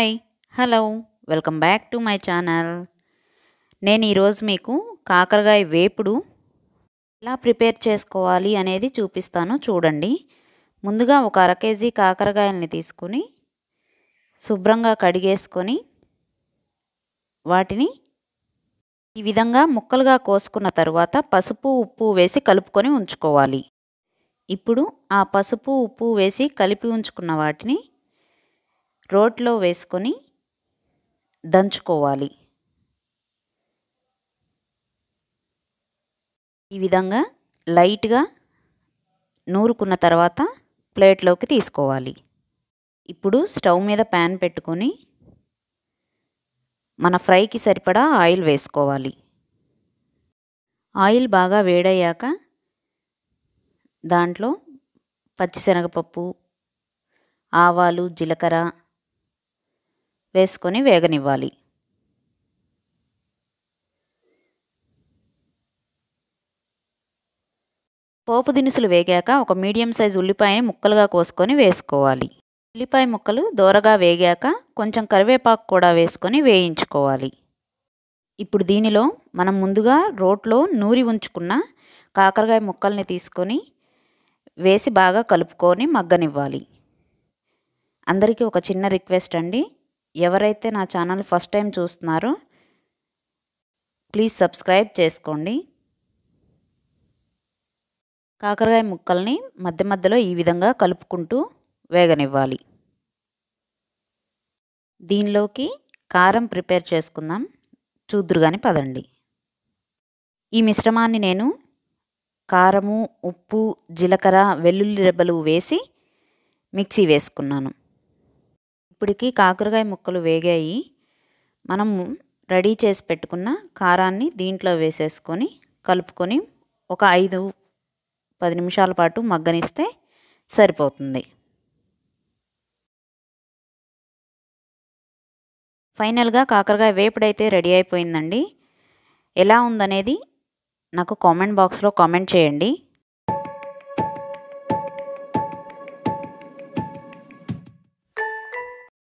hi hello welcome back to my channel నేను ఈరోజు మీకు కాకరకాయ వేపుడు ఎలా ప్రిపేర్ చేసుకోవాలి అనేది చూపిస్తాను చూడండి ముందుగా ఒక అర కేజీ కాకరకాయలని తీసుకుని శుభ్రంగా కడిగేసుకొని వాటిని ఈ విధంగా ముక్కలుగా కోసుకున్న తర్వాత పసుపు ఉప్పు వేసి కలుపుకొని ఉంచుకోవాలి ఇప్పుడు ఆ పసుపు ఉప్పు వేసి కలిపి ఉంచుకున్న వాటిని రోట్లో వేసుకొని దంచుకోవాలి ఈ విధంగా లైట్గా నూరుకున్న తర్వాత ప్లేట్లోకి తీసుకోవాలి ఇప్పుడు స్టవ్ మీద ప్యాన్ పెట్టుకొని మన ఫ్రైకి సరిపడా ఆయిల్ వేసుకోవాలి ఆయిల్ బాగా వేడయ్యాక దాంట్లో పచ్చిశనగపప్పు ఆవాలు జీలకర్ర వేసుకొని వేగనివ్వాలి పోపు దినుసులు వేగాక ఒక మీడియం సైజ్ ఉల్లిపాయని ముక్కలుగా కోసుకొని వేసుకోవాలి ఉల్లిపాయ ముక్కలు దోరగా వేగాక కొంచెం కరివేపాకు కూడా వేసుకొని వేయించుకోవాలి ఇప్పుడు దీనిలో మనం ముందుగా రోట్లో నూరి ఉంచుకున్న కాకరకాయ ముక్కల్ని తీసుకొని వేసి బాగా కలుపుకొని మగ్గనివ్వాలి అందరికీ ఒక చిన్న రిక్వెస్ట్ అండి ఎవరైతే నా ఛానల్ ఫస్ట్ టైం చూస్తున్నారో ప్లీజ్ సబ్స్క్రైబ్ చేసుకోండి కాకరకాయ ముక్కల్ని మధ్య మధ్యలో ఈ విధంగా కలుపుకుంటూ వేగనివ్వాలి దీనిలోకి కారం ప్రిపేర్ చేసుకుందాం చూద్దురుగాని పదండి ఈ మిశ్రమాన్ని నేను కారము ఉప్పు జీలకర్ర వెల్లుల్లి రెబ్బలు వేసి మిక్సీ వేసుకున్నాను ఇప్పటికి కాకరకాయ ముక్కలు వేగాయి మనము రెడీ చేసి పెట్టుకున్న కారాన్ని దీంట్లో వేసేసుకొని కలుపుకొని ఒక ఐదు పది నిమిషాల పాటు మగ్గనిస్తే సరిపోతుంది ఫైనల్గా కాకరకాయ వేపుడైతే రెడీ అయిపోయిందండి ఎలా ఉందనేది నాకు కామెంట్ బాక్స్లో కామెంట్ చేయండి